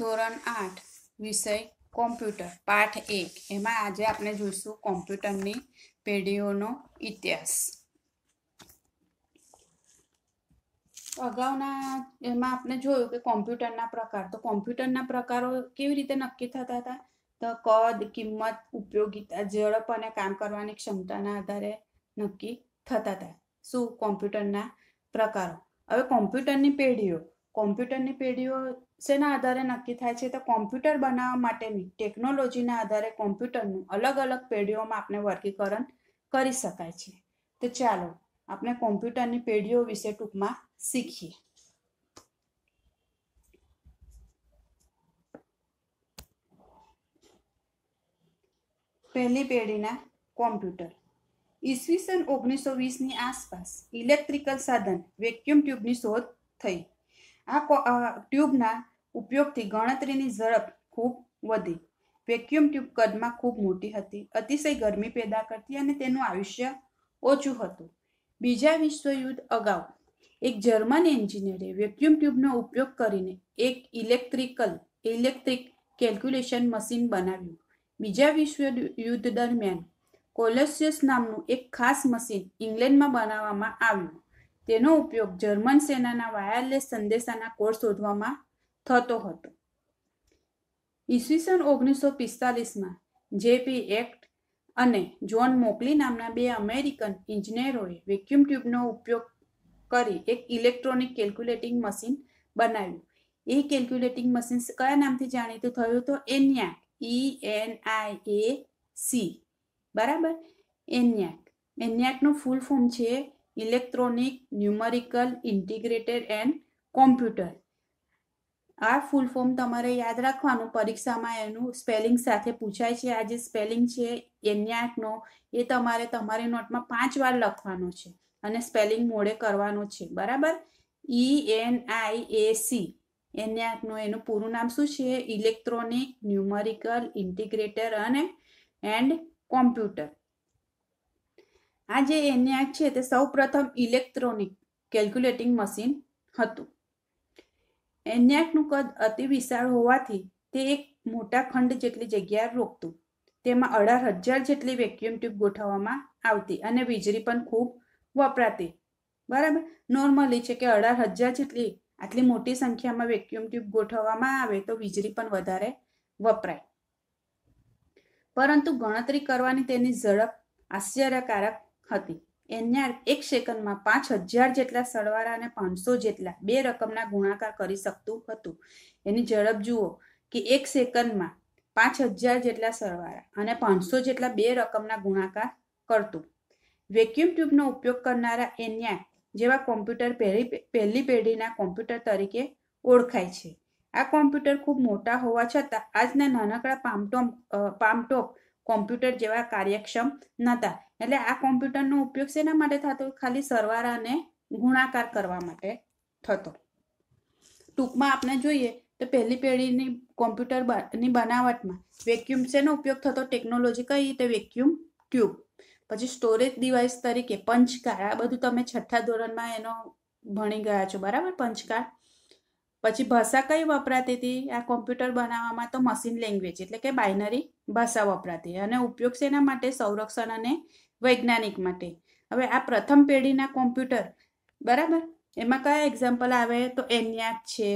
ધોરણ આઠ વિષય કોમ્પ્યુટર પાઠ એક એમાં આજે આપણે જોઈશું કોમ્પ્યુટરની પેઢીઓનો ઇતિહાસ અગાઉના એમાં આપણે જોયું કે કોમ્પ્યુટરના પ્રકાર તો કોમ્પ્યુટરના પ્રકારો કેવી રીતે નક્કી થતા હતા તો કદ કિંમત ઉપયોગીતા ઝડપ અને કામ કરવાની ક્ષમતાના આધારે નક્કી થતા હતા શું કોમ્પ્યુટરના પ્રકારો હવે કોમ્પ્યુટરની પેઢીઓ કોમ્પ્યુટરની પેઢીઓ શેના આધારે નક્કી થાય છે તો કોમ્પ્યુટર બનાવવા માટેની ટેકનોલોજીના આધારે કોમ્પ્યુટરનું અલગ અલગ પેઢીઓમાં આપણે વર્ગીકરણ કરી શકાય છે તો ચાલો આપણે કોમ્પ્યુટરની પેઢીઓ વિશે ટૂંકમાં શીખીએ પહેલી પેઢીના કોમ્પ્યુટર ઈસવીસન ઓગણીસો વીસની આસપાસ ઇલેક્ટ્રિકલ સાધન વેક્યુમ ટ્યુબની શોધ થઈ આ ટ્યુબના ઉપયોગથી ગણતરીની ઝડપ ખૂબ વધી વેક્યુમ ટ્યુબ કદમાં ખૂબ મોટી હતી અતિશય ગરમી પેદા કરતી અને તેનું આયુષ્ય ઓછું હતું બીજા વિશ્વયુદ્ધ અગાઉ એક જર્મન એન્જિનિયરે વેક્યુમ ટ્યુબનો ઉપયોગ કરીને એક ઇલેક્ટ્રિકલ ઇલેક્ટ્રિક કેલ્ક્યુલેશન મશીન બનાવ્યું બીજા વિશ્વયુદ્ધ દરમિયાન કોલોસિયસ નામનું એક ખાસ મશીન ઇંગ્લેન્ડમાં બનાવવામાં આવ્યું તેનો ઉપયોગ જર્મન સેનાના વાયરલેસ સંદેશાના કોડ શોધવામાં થતો હતો ઈસવીસન ઓગણીસો પિસ્તાલીસમાં જેપી એક્ટ અને જોન મોકલી નામના બે અમેરિકન ઇજનેરોએ વેક્યુમ ટ્યુબનો ઉપયોગ કરી એક ઇલેક્ટ્રોનિક કેલ્ક્યુલેટિંગ મશીન બનાવ્યું એ કેલ્ક્યુલેટિંગ મશીન કયા નામથી જાણીતું થયું તો એન્યાક E N I A C બરાબર એન્યાક એન્યાકનું ફૂલ ફોર્મ છે electronic numerical integrated and computer આ ફૂલ ફોર્મ તમારે યાદ રાખવાનું પરીક્ષામાં એનું સ્પેલિંગ સાથે પૂછાય છે આ જે સ્પેલિંગ છે એન્યાકનો એ તમારે તમારી નોટમાં પાંચ વાર લખવાનો છે અને સ્પેલિંગ મોડે કરવાનો છે બરાબર E N I A C એન્યાકનો એનું પૂરું નામ શું છે ઇલેક્ટ્રોનિક ન્યુમરિકલ ઇન્ટિગ્રેટર અને એન્ડ કોમ્પ્યુટર આ જે એન્યાક છે તે સૌપ્રથમ ઇલેક્ટ્રોનિક કેલ્ક્યુલેટિંગ મશીન હતું એન્યાકનું કદ અતિ વિશાળ હોવાથી તે એક મોટા ખંડ જેટલી જગ્યા રોકતું તેમાં અઢાર હજાર જેટલી વેક્યુમ ટ્યુબ ગોઠવવામાં આવતી અને વીજળી પણ ખૂબ વપરાતી બરાબર નોર્મલી છે કે અઢાર હજાર જેટલી આટલી મોટી સંખ્યામાં વેક્યુમ ટ્યુબ ગોઠવવામાં આવે તો વીજળી પણ વધારે વપરાય પરંતુ ગણતરી કરવાની તેની ઝડપ આશ્ચર્યકારક હતી એન્યાર એક સેકન્ડમાં પાંચ હજાર જેટલા સરવાળા અને પાંચસો જેટલા બે રકમના ગુણાકાર કરી શકતું હતું એની ઝડપ જુઓ કે એક સેકન્ડમાં પાંચ હજાર જેટલા સરવાળા અને પાંચસો જેટલા બે રકમના ગુણાકાર કરતું વેક્યુમ ટ્યુબનો ઉપયોગ કરનારા એન્યાર જેવા કોમ્પ્યુટર પહેલી પહેલી પેઢીના કોમ્પ્યુટર તરીકે ઓળખાય છે આ કોમ્પ્યુટર ખૂબ મોટા હોવા છતાં આજના નાનકડા પામટોમ પામટોપ કોમ્પ્યુટર જેવા કાર્યક્ષમ નહોતા એટલે આ કોમ્પ્યુટરનો ઉપયોગ શેના માટે થતો ખાલી સરવાળા અને ગુણાકાર કરવા માટે થતો ટૂંકમાં આપણે જોઈએ તો પહેલી પેઢીની કોમ્પ્યુટરની બનાવટમાં વેક્યુમ શેનો ઉપયોગ થતો ટેકનોલોજી કઈ રીતે વેક્યુમ ટ્યુબ પછી સ્ટોરેજ ડિવાઇસ તરીકે પંચકાર આ બધું તમે છઠ્ઠા ધોરણમાં એનો ભણી ગયા છો બરાબર પંચકાર પછી ભાષા કઈ વપરાતી હતી આ કોમ્પ્યુટર બનાવવામાં તો મશીન લેંગ્વેજ એટલે કે બાઇનરી ભાષા વપરાતી અને ઉપયોગ શેના માટે સંરક્ષણ અને વૈજ્ઞાનિક માટે હવે આ પ્રથમ પેઢીના કોમ્પ્યુટર બરાબર એમાં કયા એક્ઝામ્પલ આવે તો એન્યાક છે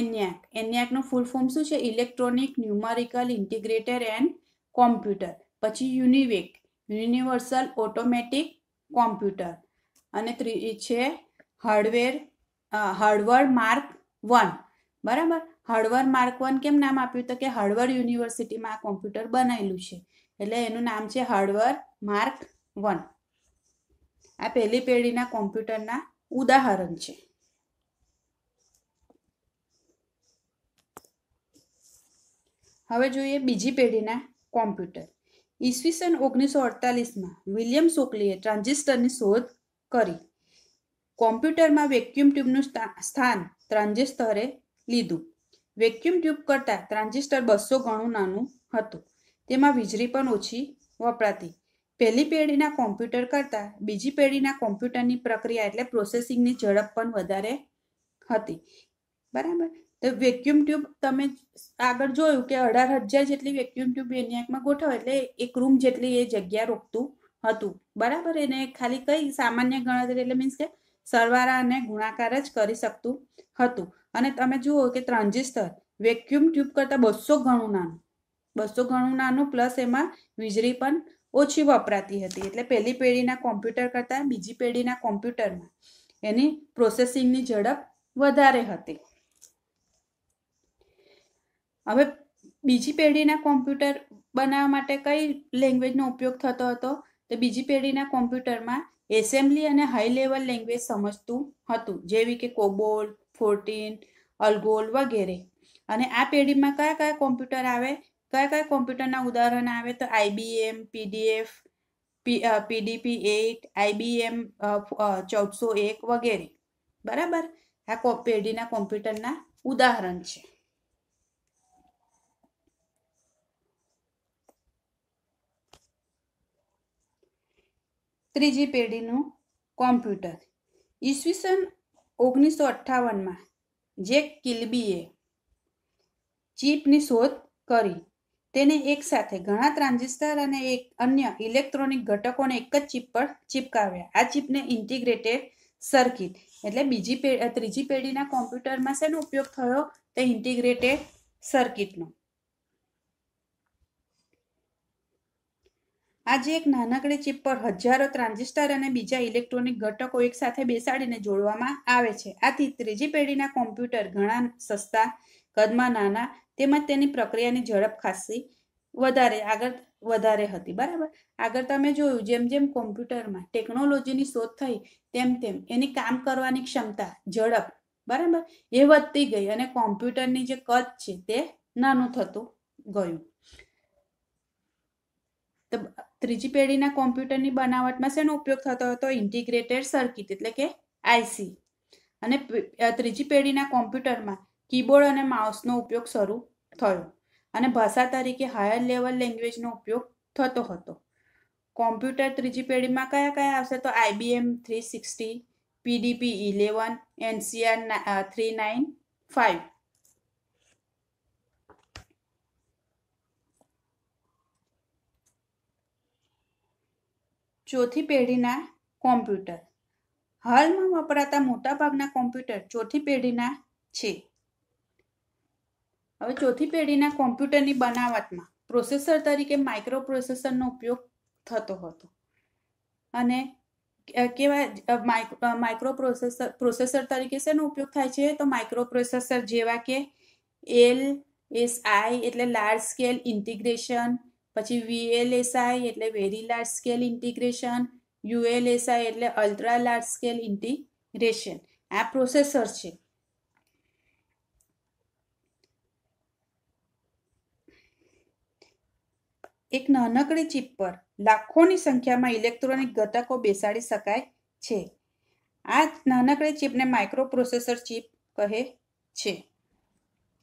એન્યાક એન્યાકનું ફૂલ ફોર્મ શું છે electronic numerical integrated and computer પછી યુનિવેક યુનિવર્સલ ઓટોમેટિક કોમ્પ્યુટર અને ત્રીજી છે હળવેર હળવળ માર્ક વન બરાબર હળવર માર્ક વન કેમ નામ આપ્યું તો કે હળવર યુનિવર્સિટીમાં આ કોમ્પ્યુટર બનાવેલું છે એટલે એનું નામ છે હળવર માર્ક વન આ પહેલી પેઢીના કોમ્પ્યુટરના ઉદાહરણ છે હવે જોઈએ બીજી પેઢીના કોમ્પ્યુટર ઈસવીસન ઓગણીસો અડતાલીસમાં વિલિયમ સોકલીએ ટ્રાન્ઝિસ્ટરની શોધ કરી કોમ્પ્યુટરમાં વેક્યુમ ટ્યુબનું સ્થાન ટ્રાન્ઝિસ્ટરે લીધું વેક્યુમ ટ્યુબ કરતાં ટ્રાન્ઝિસ્ટર બસો ગણું નાનું હતું તેમાં વીજળી પણ ઓછી વપરાતી પહેલી પેઢીના કોમ્પ્યુટર કરતાં બીજી પેઢીના કોમ્પ્યુટરની પ્રક્રિયા એટલે પ્રોસેસિંગની ઝડપ પણ વધારે હતી બરાબર તો વેક્યુમ ટ્યુબ તમે આગળ જોયું કે અઢાર હજાર જેટલી વેક્યુમ ટ્યુબ એની એનિયાકમાં ગોઠવ એટલે એક રૂમ જેટલી એ જગ્યા રોકતું હતું બરાબર એને ખાલી કઈ સામાન્ય ગણતરી એટલે મીન્સ કે સરવાળા અને ગુણાકાર જ કરી શકતું હતું અને તમે જુઓ કે ટ્રાન્ઝિસ્ટર વેક્યુમ ટ્યુબ કરતાં બસો ઘણું નાનું બસો ઘણું નાનું પ્લસ એમાં વીજળી પણ ઓછી વપરાતી હતી એટલે પહેલી પેઢીના કોમ્પ્યુટર કરતાં બીજી પેઢીના કોમ્પ્યુટરમાં એની પ્રોસેસિંગની ઝડપ વધારે હતી હવે બીજી પેઢીના કોમ્પ્યુટર બનાવવા માટે કઈ લેંગ્વેજનો ઉપયોગ થતો હતો તો બીજી પેઢીના કોમ્પ્યુટરમાં એસેમ્બલી અને હાઈ લેવલ લેંગ્વેજ સમજતું હતું જેવી કે કોબોલ ફોર્ટીન અલગોલ વગેરે અને આ પેઢીમાં કયા કયા કોમ્પ્યુટર આવે કયા કયા કોમ્પ્યુટરના ઉદાહરણ આવે તો IBM PDF PDP eight IBM ચૌદસો એક વગેરે બરાબર આ પેઢીના કોમ્પ્યુટરના ઉદાહરણ છે ત્રીજી પેઢીનું કોમ્પ્યુટર ઈસવીસન ઓગણીસો અઠ્ઠાવનમાં જેક કિલ્બીએ ચીપની શોધ કરી તેને એકસાથે ઘણા ટ્રાન્ઝિસ્ટર અને એક અન્ય ઇલેક્ટ્રોનિક ઘટકોને એક જ ચીપ પર ચિપકાવ્યા આ ચીપને ઇન્ટિગ્રેટેડ સર્કિટ એટલે બીજી ત્રીજી પેઢીના કોમ્પ્યુટરમાં શેનો ઉપયોગ થયો તે ઇન્ટિગ્રેટેડ સર્કિટનો આજે એક નાનકડી ચિપ પર હજારો ટ્રાન્ઝિસ્ટર અને બીજા ઇલેક્ટ્રોનિક ઘટકો એકસાથે બેસાડીને જોડવામાં આવે છે આથી ત્રીજી પેઢીના કોમ્પ્યુટર ઘણા સસ્તા કદમાં નાના તેમજ તેની પ્રક્રિયાની ઝડપ ખાસી વધારે આગળ વધારે હતી બરાબર આગળ તમે જોયું જેમ જેમ કોમ્પ્યુટરમાં ટેકનોલોજીની શોધ થઈ તેમ તેમ એની કામ કરવાની ક્ષમતા ઝડપ બરાબર એ વધતી ગઈ અને કોમ્પ્યુટરની જે કદ છે તે નાનું થતું ગયું ત્રીજી પેઢીના કોમ્પ્યુટરની બનાવટમાં શેનો ઉપયોગ થતો હતો ઇન્ટિગ્રેટેડ સર્કિટ એટલે કે આઈસી અને ત્રીજી પેઢીના કોમ્પ્યુટરમાં કીબોર્ડ અને માઉસનો ઉપયોગ શરૂ થયો અને ભાષા તરીકે હાયર લેવલ લેંગ્વેજનો ઉપયોગ થતો હતો કોમ્પ્યુટર ત્રીજી પેઢીમાં કયા કયા આવશે તો IBM three sixty PDP eleven NCR three nine five ચોથી પેઢીના કોમ્પ્યુટર હાલમાં વપરાતા મોટાભાગના કોમ્પ્યુટર ચોથી પેઢીના છે હવે ચોથી પેઢીના કોમ્પ્યુટરની બનાવટમાં પ્રોસેસર તરીકે માઇક્રો પ્રોસેસરનો ઉપયોગ થતો હતો અને કેવા માઇક્રો પ્રોસેસર પ્રોસેસર તરીકે શેનો ઉપયોગ થાય છે તો માઇક્રો પ્રોસેસર જેવા કે એલ એસ આઈ એટલે લાર્જ સ્કેલ ઇન્ટિગ્રેશન પછી વીએલએસઆઈ એટલે very large scale integration ULSI એટલે અલ્ટ્રા લાર્જ સ્કેલ ઇન્ટિગ્રેશન આ પ્રોસેસર છે એક નાનકડી ચિપ પર લાખોની સંખ્યામાં ઇલેક્ટ્રોનિક ઘટકો બેસાડી શકાય છે આ નાનકડી ચિપને માઇક્રોપ્રોસેસર ચિપ કહે છે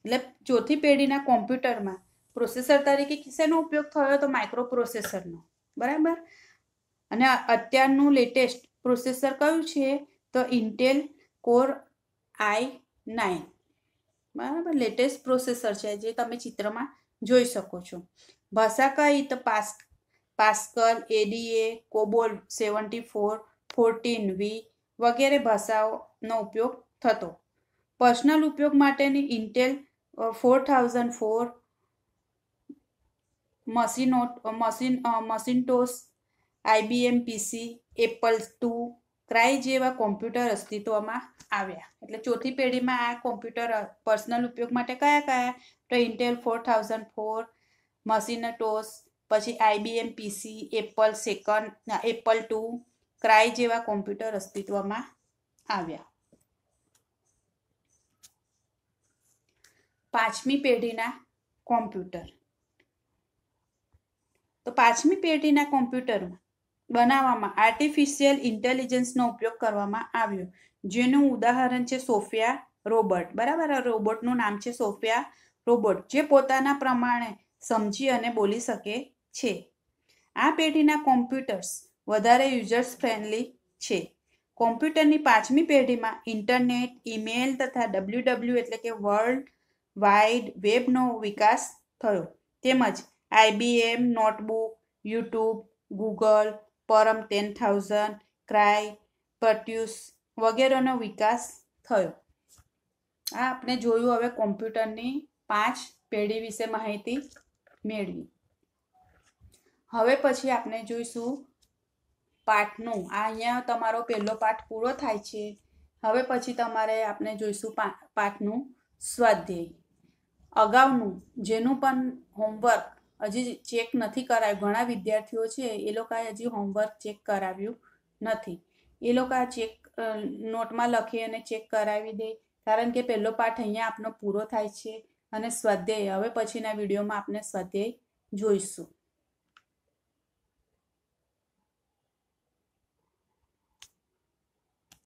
એટલે ચોથી પેઢીના કોમ્પ્યુટરમાં પ્રોસેસર તરીકે શેનો ઉપયોગ થયો તો માઇક્રો પ્રોસેસરનો બરાબર અને અત્યારનું લેટેસ્ટ પ્રોસેસર કયું છે તો ઇન્ટેલ કોર આઈ નાઇન બરાબર લેટેસ્ટ પ્રોસેસર છે જે તમે ચિત્રમાં જોઈ શકો છો ભાષા કઈ તો પાસ Pascal ADA COBOL seventy four FORTRAN V વગેરે ભાષાઓનો ઉપયોગ થતો પર્સનલ ઉપયોગ માટેની ઇન્ટેલ ફોર થાઉઝન્ડ ફોર મશીનો મશીન Macintosh IBM PC Apple two Cray જેવા કોમ્પ્યુટર અસ્તિત્વમાં આવ્યા એટલે ચોથી પેઢીમાં આ કોમ્પ્યુટર પર્સનલ ઉપયોગ માટે કયા કયા તો Intel four thousand four Macintosh પછી IBM PC Apple second Apple two Cray જેવા કોમ્પ્યુટર અસ્તિત્વમાં આવ્યા પાંચમી પેઢીના કોમ્પ્યુટર તો પાંચમી પેઢીના કોમ્પ્યુટરમાં બનાવવામાં આર્ટિફિશિયલ ઇન્ટેલિજન્સનો ઉપયોગ કરવામાં આવ્યો જેનું ઉદાહરણ છે સોફિયા રોબોટ બરાબર આ રોબોટનું નામ છે સોફિયા રોબોટ જે પોતાના પ્રમાણે સમજી અને બોલી શકે છે આ પેઢીના કોમ્પ્યુટર્સ વધારે યુઝર્સ ફ્રેન્ડલી છે કોમ્પ્યુટરની પાંચમી પેઢીમાં ઇન્ટરનેટ ઇમેલ તથા ડબલ્યુ ડબલ્યુ e એટલે કે વર્લ્ડ વાઇડ વેબનો વિકાસ થયો તેમજ IBM notebook YouTube Google Param ten thousand Cray પટ્યુસ વગેરેનો વિકાસ થયો આ આપણે જોયું હવે કોમ્પ્યુટરની પાંચ પેઢી વિશે માહિતી મેળવી હવે પછી આપણે જોઈશું પાઠનું આ અહીંયા તમારો પહેલો પાઠ પૂરો થાય છે હવે પછી તમારે આપણે જોઈશું પા પાઠનું સ્વાધ્યાય અગાઉનું જેનું પણ હોમવર્ક હજી ચેક નથી કરાવ્યું ઘણા વિદ્યાર્થીઓ છે એ લોકોએ હજી હોમવર્ક ચેક કરાવ્યું નથી એ લોકો આ ચેક નોટમાં લખી અને ચેક કરાવી દે કારણ કે પહેલો પાઠ અહીંયા આપનો પૂરો થાય છે અને સ્વાધ્યાય હવે પછીના વિડીયોમાં આપણે સ્વાધ્યાય જોઈશું